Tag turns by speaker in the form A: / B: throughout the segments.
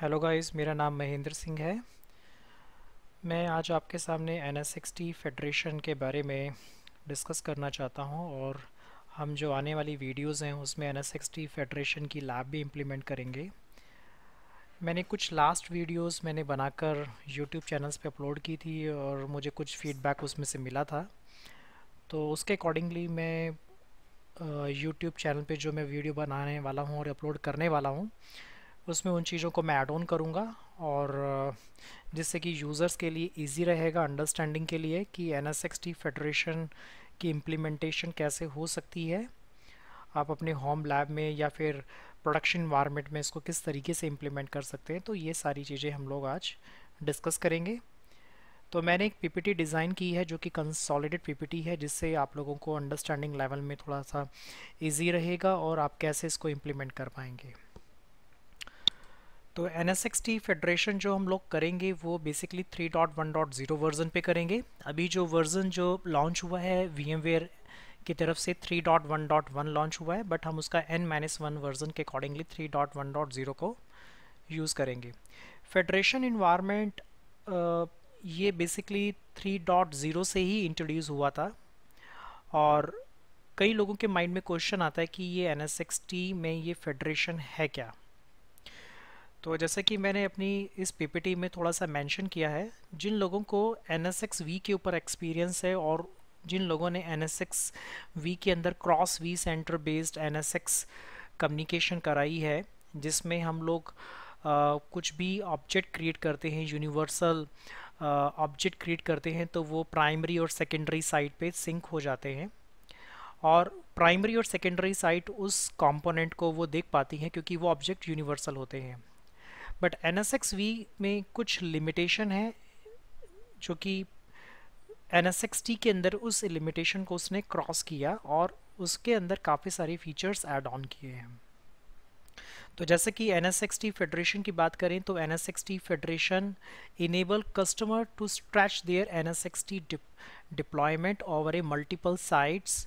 A: hello guys मेरा नाम महेंद्र सिंह है मैं आज आपके सामने एन एस फेडरेशन के बारे में डिस्कस करना चाहता हूं और हम जो आने वाली वीडियोस हैं उसमें एन एस फेडरेशन की लैब भी इम्प्लीमेंट करेंगे मैंने कुछ लास्ट वीडियोस मैंने बनाकर यूट्यूब चैनल्स पे अपलोड की थी और मुझे कुछ फीडबैक उसमें से मिला था तो उसके अकॉर्डिंगली मैं यूट्यूब चैनल पर जो मैं वीडियो बनाने वाला हूँ और अपलोड करने वाला हूँ उसमें उन चीज़ों को मैं ऐड ऑन करूँगा और जिससे कि यूज़र्स के लिए इजी रहेगा अंडरस्टैंडिंग के लिए कि N S X T federation की इम्प्लीमेंटेशन कैसे हो सकती है आप अपने होम लैब में या फिर प्रोडक्शन इन्वायरमेंट में इसको किस तरीके से इम्प्लीमेंट कर सकते हैं तो ये सारी चीज़ें हम लोग आज डिस्कस करेंगे तो मैंने एक पीपीटी डिज़ाइन की है जो कि कंसॉलिडेट पीपीटी है जिससे आप लोगों को अंडरस्टैंडिंग लेवल में थोड़ा सा इजी रहेगा और आप कैसे इसको इम्प्लीमेंट कर पाएंगे तो N S X T federation जो हम लोग करेंगे वो basically three dot one dot zero version पे करेंगे अभी जो वर्ज़न जो लॉन्च हुआ है वी एम वेयर की तरफ से three dot one dot one launch हुआ है बट हम उसका एन माइनस वन वर्ज़न के accordingly three dot one dot zero को यूज़ करेंगे फेडरेशन इन्वायरमेंट ये बेसिकली थ्री डॉट ज़ीरो से ही इंट्रोड्यूस हुआ था और कई लोगों के माइंड में क्वेश्चन आता है कि ये एन एस एक्स टी में ये फेडरेशन है क्या तो जैसे कि मैंने अपनी इस पीपीटी में थोड़ा सा मेंशन किया है जिन लोगों को एन एस एक्स वी के ऊपर एक्सपीरियंस है और जिन लोगों ने एन एस एक्स वी के अंदर cross V center based N S X communication कराई है जिसमें हम लोग आ, कुछ भी ऑब्जेक्ट क्रिएट करते हैं यूनिवर्सल ऑब्जेक्ट क्रिएट करते हैं तो वो प्राइमरी और सेकेंडरी साइट पर सिंक हो जाते हैं और प्राइमरी और सेकेंडरी साइट उस कंपोनेंट को वो देख पाती हैं क्योंकि वो ऑब्जेक्ट यूनिवर्सल होते हैं but N S X V में कुछ लिमिटेशन है जो कि एन एस एक्स टी के अंदर उस लिमिटेशन को उसने क्रॉस किया और उसके अंदर काफ़ी सारे फीचर्स एड ऑन किए हैं तो जैसे कि N S X T federation की बात करें तो N S X T federation enable customer to stretch their N S X T deployment over a multiple sites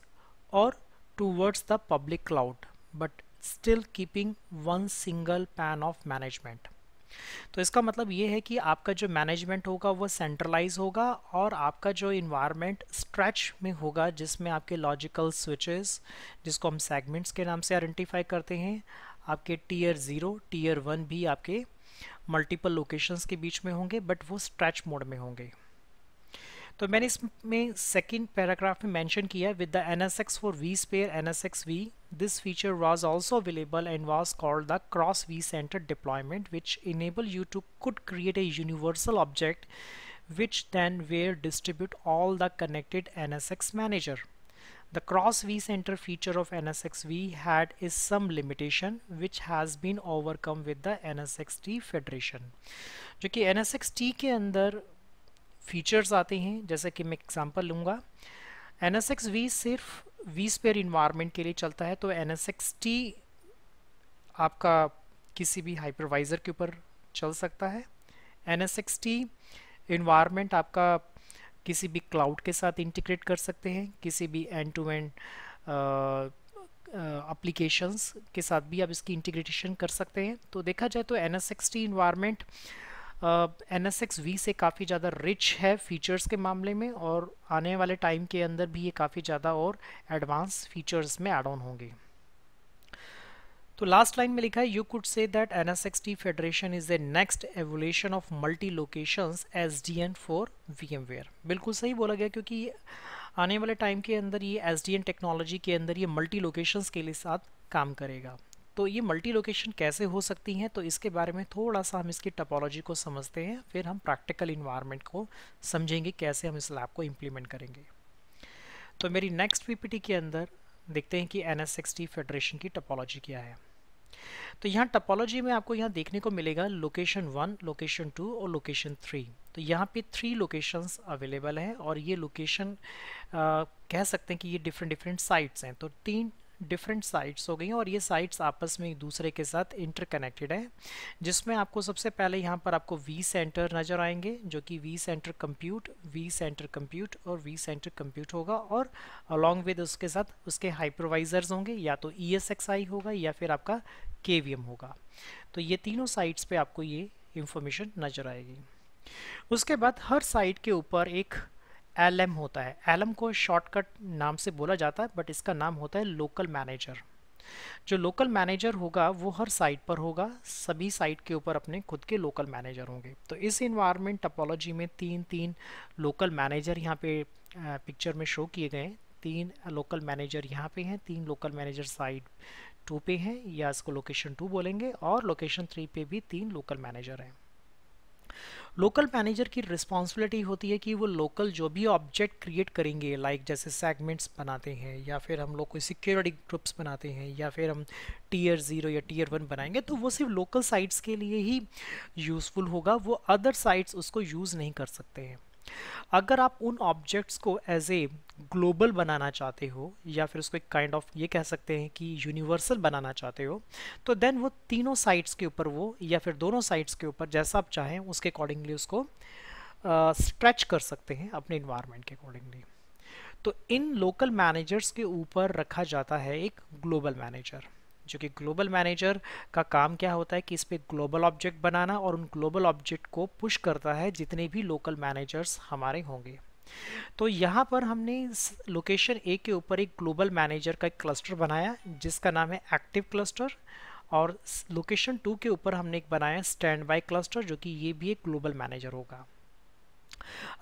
A: और towards the public cloud but still keeping one single pane of management तो इसका मतलब ये है कि आपका जो management होगा वो सेंट्रलाइज होगा और आपका जो इन्वायरमेंट स्ट्रेच में होगा जिसमें आपके लॉजिकल स्विचेस जिसको हम सेगमेंट्स के नाम से आइडेंटिफाई करते हैं आपके टीयर ज़ीरो टीयर वन भी आपके मल्टीपल लोकेशंस के बीच में होंगे बट वो स्ट्रेच मोड में होंगे तो मैंने इसमें सेकेंड पैराग्राफ में मैंशन किया with the N S X for V sphere NSX V this feature was also available and was called the cross V center deployment which enable you to could create a universal object which then were distribute all the connected N S X manager the cross V center feature of N S X V had is some limitation which has been overcome with the N S X T federation जो कि T के अंदर features आते हैं जैसे कि मैं example लूँगा एन एस एक्स वी सिर्फ वी स्पेयर इन्वायरमेंट के लिए चलता है तो एन एस एक्स टी आपका किसी भी हाइपरवाइज़र के ऊपर चल सकता है N S X T environment आपका किसी भी क्लाउड के साथ इंटीग्रेट कर सकते हैं किसी भी एंड टू एंड अप्लीकेशंस के साथ भी आप इसकी इंटीग्रेशन कर सकते हैं तो देखा जाए तो N S X T environment N S X V से काफ़ी ज़्यादा रिच है फीचर्स के मामले में और आने वाले टाइम के अंदर भी ये काफ़ी ज़्यादा और एडवांस फीचर्स में एड ऑन होंगे तो लास्ट लाइन में लिखा है you could say that N S X T federation is a next evolution of multi location S D N for VMware बिल्कुल सही बोला गया क्योंकि आने वाले टाइम के अंदर ये एस डी एन टेक्नोलॉजी के अंदर ये मल्टी लोकेशन के लिए साथ काम करेगा तो ये मल्टी लोकेशन कैसे हो सकती हैं तो इसके बारे में थोड़ा सा हम इसकी टपोलॉजी को समझते हैं फिर हम प्रैक्टिकल इन्वायरमेंट को समझेंगे कैसे हम इस लैब को इम्प्लीमेंट करेंगे तो मेरी नेक्स्ट पीपीटी के अंदर देखते हैं कि एन एस फेडरेशन की टपोलॉजी क्या है तो यहाँ टपोलॉजी में आपको यहाँ देखने को मिलेगा लोकेशन वन लोकेशन टू और लोकेशन थ्री तो यहाँ पे थ्री लोकेशंस अवेलेबल हैं और ये लोकेशन कह सकते हैं कि ये डिफरेंट डिफरेंट साइट्स हैं तो तीन डिफरेंट साइट्स हो गई हैं और ये साइट्स आपस में एक दूसरे के साथ इंटरकनेक्टेड है जिसमें आपको सबसे पहले यहाँ पर आपको वी सेंटर नज़र आएंगे जो कि vCenter compute vCenter compute और वी सेंटर कंप्यूट होगा और अलॉन्ग विद उसके साथ उसके हाइपरवाइजर्स होंगे या तो ई e होगा या फिर आपका के होगा तो ये तीनों साइट्स पर आपको ये इंफॉर्मेशन नज़र आएगी उसके बाद हर साइट के ऊपर एक एलएम होता है एलएम को शॉर्टकट नाम से बोला जाता है बट इसका नाम होता है लोकल मैनेजर जो लोकल मैनेजर होगा वो हर साइट पर होगा सभी साइट के ऊपर अपने खुद के लोकल मैनेजर होंगे तो इस इन्वायरमेंट टपोलॉजी में तीन तीन लोकल मैनेजर यहाँ पे पिक्चर में शो किए गए हैं तीन लोकल मैनेजर यहाँ पे हैं तीन लोकल मैनेजर साइट टू पे हैं या इसको लोकेशन टू बोलेंगे और लोकेशन थ्री पे भी तीन लोकल मैनेजर हैं लोकल मैनेजर की रिस्पॉन्सिबिलिटी होती है कि वो लोकल जो भी ऑब्जेक्ट क्रिएट करेंगे लाइक like जैसे सेगमेंट्स बनाते हैं या फिर हम लोग कोई सिक्योरिटी ग्रुप्स बनाते हैं या फिर हम टीयर ज़ीरो या टीयर वन बनाएंगे तो वो सिर्फ लोकल साइट्स के लिए ही यूज़फुल होगा वो अदर साइट्स उसको यूज़ नहीं कर सकते हैं अगर आप उन ऑब्जेक्ट्स को एज ए ग्लोबल बनाना चाहते हो या फिर उसको एक काइंड kind ऑफ of ये कह सकते हैं कि यूनिवर्सल बनाना चाहते हो तो देन वो तीनों साइड्स के ऊपर वो या फिर दोनों साइड्स के ऊपर जैसा आप चाहें उसके अकॉर्डिंगली उसको स्ट्रेच uh, कर सकते हैं अपने इन्वायरमेंट के अकॉर्डिंगली तो इन लोकल मैनेजर्स के ऊपर रखा जाता है एक ग्लोबल मैनेजर जो कि ग्लोबल मैनेजर का काम क्या होता है कि इस पर ग्लोबल ऑब्जेक्ट बनाना और उन ग्लोबल ऑब्जेक्ट को पुश करता है जितने भी लोकल मैनेजर्स हमारे होंगे तो यहाँ पर हमने लोकेशन ए के ऊपर एक ग्लोबल मैनेजर का एक क्लस्टर बनाया जिसका नाम है एक्टिव क्लस्टर और लोकेशन टू के ऊपर हमने एक बनाया स्टैंड बाई क्लस्टर जो कि ये भी एक ग्लोबल मैनेजर होगा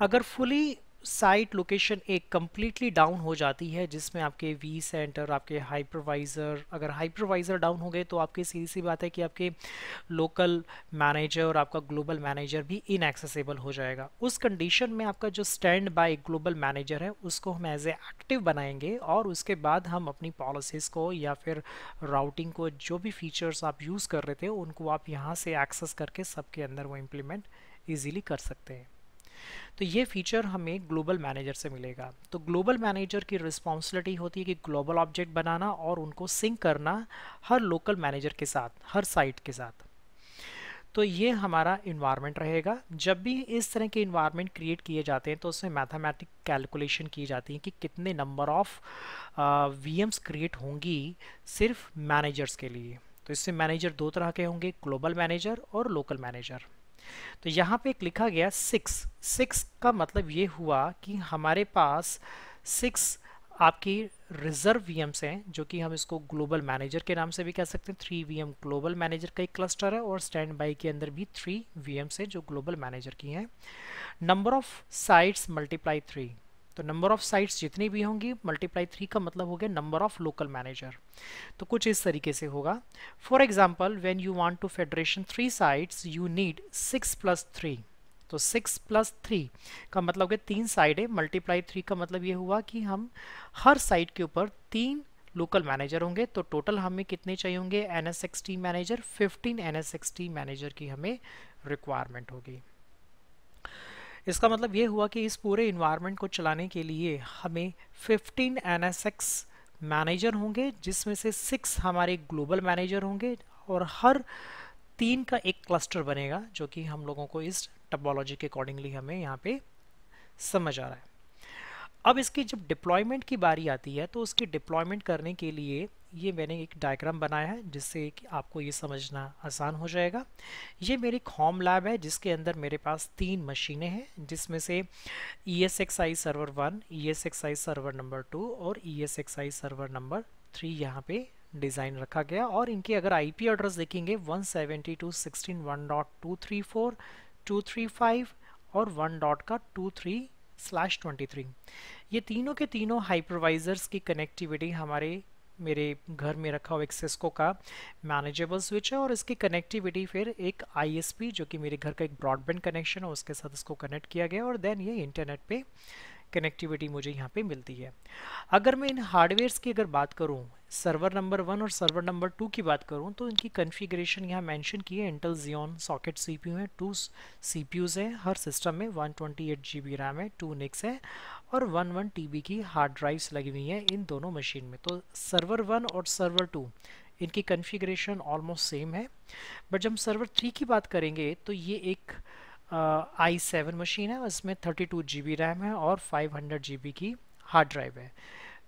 A: अगर फुली साइट लोकेशन एक कम्प्लीटली डाउन हो जाती है जिसमें आपके वी सेंटर आपके हाइपरवाइज़र अगर हाइपरवाइज़र डाउन हो गए तो आपकी सीधी सी बात है कि आपके लोकल मैनेजर और आपका ग्लोबल मैनेजर भी इनएक्सेसिबल हो जाएगा उस कंडीशन में आपका जो स्टैंड बाय ग्लोबल मैनेजर है उसको हम एज ए एक्टिव बनाएंगे और उसके बाद हम अपनी पॉलिसीज़ को या फिर राउटिंग को जो भी फीचर्स आप यूज़ कर रहे थे उनको आप यहाँ से एक्सेस करके सबके अंदर वो इम्प्लीमेंट ईजिली कर सकते हैं तो ये फीचर हमें ग्लोबल मैनेजर से मिलेगा तो ग्लोबल मैनेजर की रिस्पॉन्सिबिलिटी होती है कि ग्लोबल ऑब्जेक्ट बनाना और उनको सिंक करना हर लोकल मैनेजर के साथ हर साइट के साथ तो ये हमारा इन्वायरमेंट रहेगा जब भी इस तरह के इन्वायरमेंट क्रिएट किए जाते हैं तो उसमें मैथमेटिक कैलकुलेशन की जाती है कि कितने नंबर ऑफ़ वी क्रिएट होंगी सिर्फ मैनेजर्स के लिए तो इससे मैनेजर दो तरह के होंगे ग्लोबल मैनेजर और लोकल मैनेजर तो यहाँ पे एक लिखा गया सिक्स सिक्स का मतलब ये हुआ कि हमारे पास सिक्स आपकी रिजर्व वी हैं जो कि हम इसको ग्लोबल मैनेजर के नाम से भी कह सकते हैं थ्री वीएम ग्लोबल मैनेजर का एक क्लस्टर है और स्टैंड बाई के अंदर भी थ्री वीएम्स हैं जो ग्लोबल मैनेजर की हैं number of sites multiply three तो नंबर ऑफ साइट्स जितनी भी होंगी मल्टीप्लाई थ्री का मतलब हो गया नंबर ऑफ लोकल मैनेजर तो कुछ इस तरीके से होगा for example when you want to federation three sites you need six plus three तो सिक्स प्लस थ्री का मतलब कि तीन साइड है मल्टीप्लाई थ्री का मतलब ये हुआ कि हम हर साइट के ऊपर तीन लोकल मैनेजर होंगे तो टोटल हमें कितने चाहिए होंगे N manager fifteen N manager की हमें रिक्वायरमेंट होगी इसका मतलब ये हुआ कि इस पूरे इन्वायरमेंट को चलाने के लिए हमें 15 एन मैनेजर होंगे जिसमें से सिक्स हमारे ग्लोबल मैनेजर होंगे और हर तीन का एक क्लस्टर बनेगा जो कि हम लोगों को इस टपोलॉजी के अकॉर्डिंगली हमें यहाँ पे समझ आ रहा है अब इसकी जब डिप्लॉयमेंट की बारी आती है तो उसकी डिप्लॉयमेंट करने के लिए ये मैंने एक डायग्राम बनाया है जिससे कि आपको ये समझना आसान हो जाएगा ये मेरी होम लैब है जिसके अंदर मेरे पास तीन मशीनें हैं जिसमें से E S X I server one E S X I server number two और E S X I server number three यहाँ पे डिज़ाइन रखा गया और इनके अगर आईपी एड्रेस देखेंगे one seventy two sixteen one dot two three four two three five और वन डॉट का two three slash twenty three ये तीनों के तीनों हाइपरवाइजर्स की कनेक्टिविटी हमारे मेरे घर में रखा हुआ एक सिस्को का मैनेजेबल स्विच है और इसकी कनेक्टिविटी फिर एक आईएसपी जो कि मेरे घर का एक ब्रॉडबैंड कनेक्शन है उसके साथ इसको कनेक्ट किया गया और देन ये इंटरनेट पे कनेक्टिविटी मुझे यहाँ पे मिलती है अगर मैं इन हार्डवेयर्स की अगर बात करूँ सर्वर नंबर वन और सर्वर नंबर टू की बात करूँ तो इनकी कन्फिग्रेशन यहाँ मैंशन की है Intel Xeon socket C P U है टू सी पी यूज़ है हर सिस्टम में one twenty eight G B RAM है टू निक्स है और वन वन टी बी की हार्ड ड्राइव्स लगी हुई हैं इन दोनों मशीन में तो सर्वर वन और सर्वर टू इनकी कन्फिग्रेशन ऑलमोस्ट सेम है बट जब सर्वर थ्री की बात करेंगे तो ये एक आई सेवन मशीन है इसमें thirty two G B RAM है और फाइव हंड्रेड जी बी की हार्ड ड्राइव है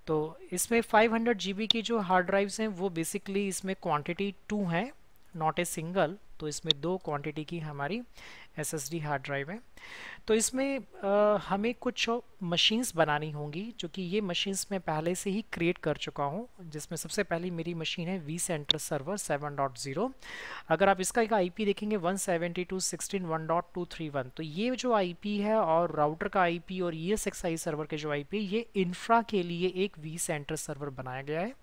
A: तो इसमें 500 जीबी की जो हार्ड ड्राइव्स हैं वो बेसिकली इसमें क्वांटिटी टू हैं नॉट ए सिंगल तो इसमें दो क्वांटिटी की हमारी एसएसडी हार्ड ड्राइव है तो इसमें आ, हमें कुछ मशीन्स बनानी होंगी जो कि ये मशीन्स मैं पहले से ही क्रिएट कर चुका हूँ जिसमें सबसे पहली मेरी मशीन है वी सेंटर सर्वर 7.0 अगर आप इसका एक आईपी देखेंगे 172.16.1.231 तो ये जो आईपी है और राउटर का आईपी और ई एस सर्वर के जो आईपी ये इंफ्रा के लिए एक वी सेंटर सर्वर बनाया गया है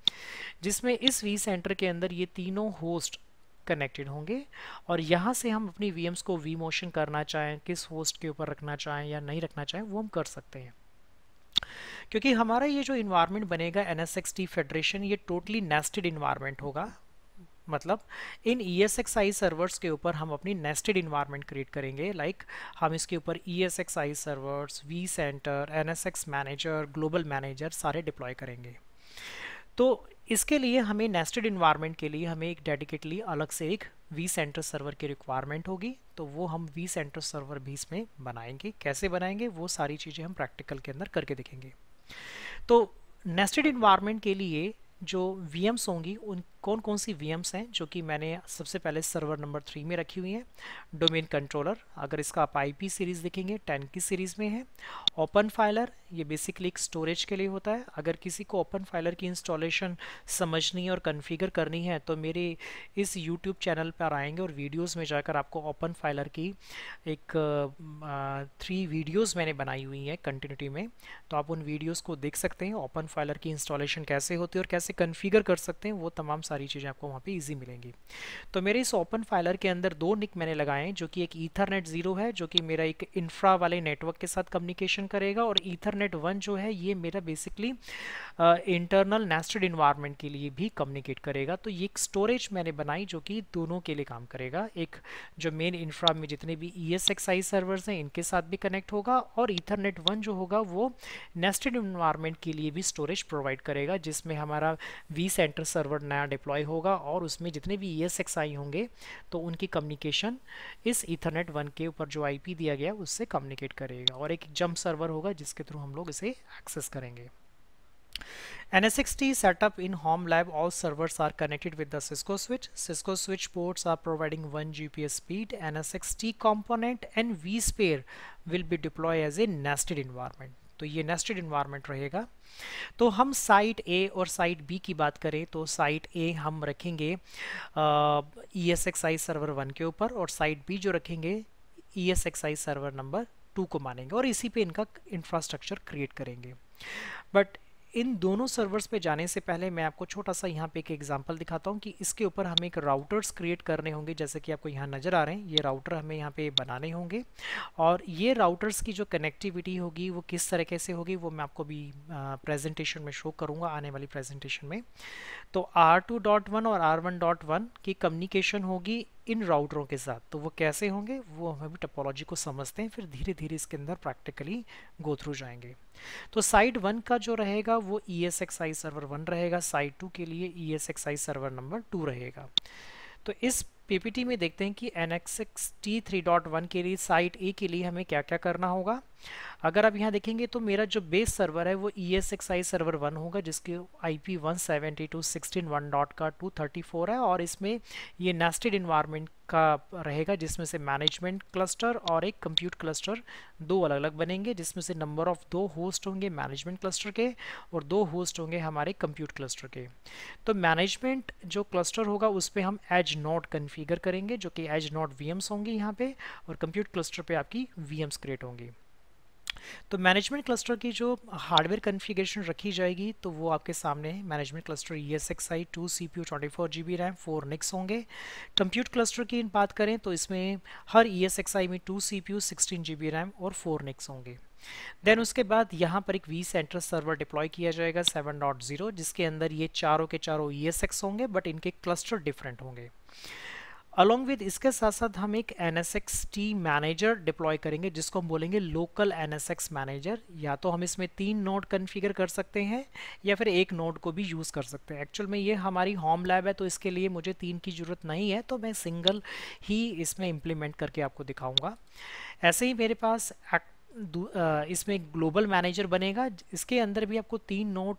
A: जिसमें इस वी सेंटर के अंदर ये तीनों होस्ट कनेक्टेड होंगे और यहाँ से हम अपनी वी को वी मोशन करना चाहें किस होस्ट के ऊपर रखना चाहें या नहीं रखना चाहें वो हम कर सकते हैं क्योंकि हमारा ये जो इन्वायरमेंट बनेगा एन एस टी फेडरेशन ये टोटली नेस्टेड इन्वायरमेंट होगा मतलब इन E S X I servers के ऊपर हम अपनी नेस्टेड इन्वायरमेंट क्रिएट करेंगे लाइक like हम इसके ऊपर E S X I servers vCenter N S X manager global manager सारे डिप्लॉय करेंगे तो इसके लिए हमें नेस्टेड इन्वायरमेंट के लिए हमें एक डेडिकेटली अलग से एक वी सेंटर सर्वर की रिक्वायरमेंट होगी तो वो हम वी सेंटर सर्वर भी इसमें बनाएंगे कैसे बनाएंगे वो सारी चीज़ें हम प्रैक्टिकल के अंदर करके देखेंगे तो नेस्टेड इन्वायरमेंट के लिए जो वी होंगी उन कौन कौन सी वी हैं जो कि मैंने सबसे पहले सर्वर नंबर थ्री में रखी हुई हैं डोमेन कंट्रोलर अगर इसका आप आई सीरीज़ देखेंगे टेन की सीरीज़ में है ओपन फाइलर ये बेसिकली एक स्टोरेज के लिए होता है अगर किसी को ओपन फाइलर की इंस्टॉलेशन समझनी और कन्फिगर करनी है तो मेरे इस यूट्यूब चैनल पर आएंगे और वीडियोज़ में जाकर आपको ओपन फाइलर की एक थ्री वीडियोज़ मैंने बनाई हुई हैं कंटिन्यूटी में तो आप उन वीडियोज़ को देख सकते हैं ओपन फाइलर की इंस्टॉलेशन कैसे होती है और कैसे कन्फिगर कर सकते हैं वो तमाम सारी चीज़ें आपको वहाँ पे इजी मिलेंगी तो मेरे इस ओपन फाइलर के अंदर दो निक मैंने लगाए हैं जो कि एक ईथरनेट ज़ीरो है जो कि मेरा एक इंफ्रा वाले नेटवर्क के साथ कम्युनिकेशन करेगा और ईथरनेट वन जो है ये मेरा बेसिकली इंटरनल नेस्टेड इन्वायरमेंट के लिए भी कम्युनिकेट करेगा तो ये एक स्टोरेज मैंने बनाई जो कि दोनों के लिए काम करेगा एक जो मेन इंफ्रा में जितने भी E S X I servers हैं इनके साथ भी कनेक्ट होगा और ईथरनेट वन जो होगा वो नेस्टेड इन्वायरमेंट के लिए भी स्टोरेज प्रोवाइड करेगा जिसमें हमारा वी सेंटर सर्वर नया डिप्लॉय होगा और उसमें जितने भी ई एस आई होंगे तो उनकी कम्युनिकेशन इस इथरनेट वन के ऊपर जो आईपी दिया गया उससे कम्युनिकेट करेगा और एक जंप सर्वर होगा जिसके थ्रू हम लोग इसे एक्सेस करेंगे N S X T setup in home lab all servers are connected with the Cisco switch Cisco switch ports are providing one G P S speed N S X T component and vSphere will be deploy as a nested environment तो ये nested environment रहेगा तो हम site ए और site B की बात करें तो साइट ए हम रखेंगे E S I server one के ऊपर और साइट बी जो रखेंगे E S X I server number two को मानेंगे और इसी पे इनका इंफ्रास्ट्रक्चर क्रिएट करेंगे बट इन दोनों सर्वर्स पे जाने से पहले मैं आपको छोटा सा यहाँ पे एक एग्जांपल दिखाता हूँ कि इसके ऊपर हमें एक राउटर्स क्रिएट करने होंगे जैसे कि आपको यहाँ नज़र आ रहे हैं ये राउटर हमें यहाँ पे बनाने होंगे और ये राउटर्स की जो कनेक्टिविटी होगी वो किस तरीके से होगी वो मैं आपको भी प्रेजेंटेशन में शो करूँगा आने वाली प्रेजेंटेशन में तो आर और आर की कम्युनिकेशन होगी इन राउटरों के साथ तो वो कैसे होंगे वो हम अभी टपोलॉजी को समझते हैं फिर धीरे धीरे इसके अंदर प्रैक्टिकली गो थ्रू जाएंगे तो साइट वन का जो रहेगा वो E S X I server one रहेगा साइट टू के लिए E S X I server number two रहेगा तो इस पीपीटी में देखते हैं कि N X X T three dot one के लिए साइट ए के लिए हमें क्या क्या करना होगा अगर आप यहाँ देखेंगे तो मेरा जो बेस सर्वर है वो E S X I server one होगा जिसके I P one seventy two sixteen one dot का टू थर्टी फोर है और इसमें ये नेस्टेड इन्वायरमेंट का रहेगा जिसमें से मैनेजमेंट क्लस्टर और एक कंप्यूट क्लस्टर दो अलग अलग बनेंगे जिसमें से नंबर ऑफ दो होस्ट होंगे मैनेजमेंट क्लस्टर के और दो होस्ट होंगे हमारे कंप्यूट क्लस्टर के तो मैनेजमेंट जो क्लस्टर होगा उस पर हम एज नॉट कन्फ्यू कॉन्फ़िगर करेंगे जो कि एज नॉट वी होंगे यहाँ पे और कंप्यूट क्लस्टर पे आपकी वी क्रिएट होंगी तो मैनेजमेंट क्लस्टर की जो हार्डवेयर कन्फिग्रेशन रखी जाएगी तो वो आपके सामने है management cluster E S X I two C P U twenty four G B RAM four NICs होंगे कंप्यूट क्लस्टर की बात करें तो इसमें हर ई एस एक्स आई में two C P U sixteen G B RAM और फोर निक्स होंगे then उसके बाद यहाँ पर एक वी सेंटर सर्वर डिप्लॉय किया जाएगा 7.0 जिसके अंदर ये चारों के चारों ई e होंगे बट इनके क्लस्टर डिफरेंट होंगे अलॉन्ग विद इसके साथ साथ हम एक N S X T manager deploy करेंगे जिसको हम बोलेंगे local N S X manager या तो हम इसमें तीन नोड कन्फिगर कर सकते हैं या फिर एक नोड को भी यूज़ कर सकते हैं एक्चुअल में ये हमारी होम लैब है तो इसके लिए मुझे तीन की ज़रूरत नहीं है तो मैं सिंगल ही इसमें इम्प्लीमेंट करके आपको दिखाऊँगा ऐसे ही मेरे पास इसमें ग्लोबल मैनेजर बनेगा इसके अंदर भी आपको तीन नोट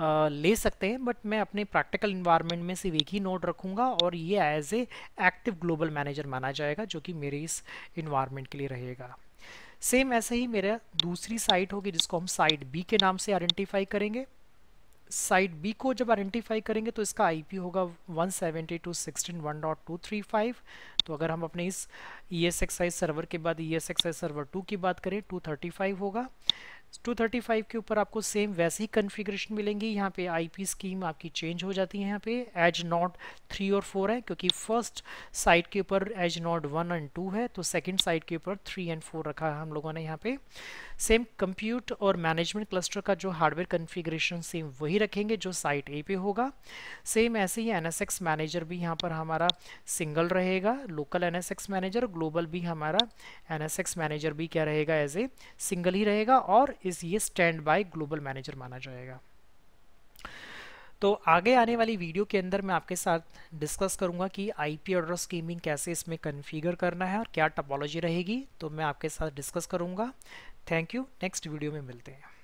A: ले सकते हैं बट मैं अपने प्रैक्टिकल इन्वायरमेंट में सिर्फ एक ही नोड रखूँगा और ये as a active global manager माना जाएगा जो कि मेरे इस इन्वायरमेंट के लिए रहेगा सेम ऐसे ही मेरा दूसरी साइट होगी जिसको हम साइट बी के नाम से आइडेंटिफाई करेंगे साइट बी को जब आइडेंटिफाई करेंगे तो इसका आईपी होगा 172.16.1.235 तो अगर हम अपने इस ई एस एक्साइज सर्वर के बाद E S X I server two की बात करें 235 होगा 235 के ऊपर आपको सेम वैसे ही कन्फिग्रेशन मिलेंगी यहाँ पे आईपी स्कीम आपकी चेंज हो जाती है यहाँ पे एज नॉट थ्री और फोर है क्योंकि फर्स्ट साइड के ऊपर edge node one and two है तो सेकंड साइड के ऊपर थ्री एंड फोर रखा है हम लोगों ने यहाँ पे सेम कंप्यूट और मैनेजमेंट क्लस्टर का जो हार्डवेयर कन्फिग्रेशन सेम वही रखेंगे जो साइट ए पे होगा सेम ऐसे ही एन मैनेजर भी यहाँ पर हमारा सिंगल रहेगा लोकल एन मैनेजर ग्लोबल भी हमारा एन मैनेजर भी क्या रहेगा एज ए सिंगल ही रहेगा और इस ये स्टैंड बाय ग्लोबल मैनेजर माना जाएगा तो आगे आने वाली वीडियो के अंदर मैं आपके साथ डिस्कस करूंगा कि आईपी ऑर्डर स्कीमिंग कैसे इसमें कन्फिगर करना है और क्या टपोलॉजी रहेगी तो मैं आपके साथ डिस्कस करूंगा थैंक यू नेक्स्ट वीडियो में मिलते हैं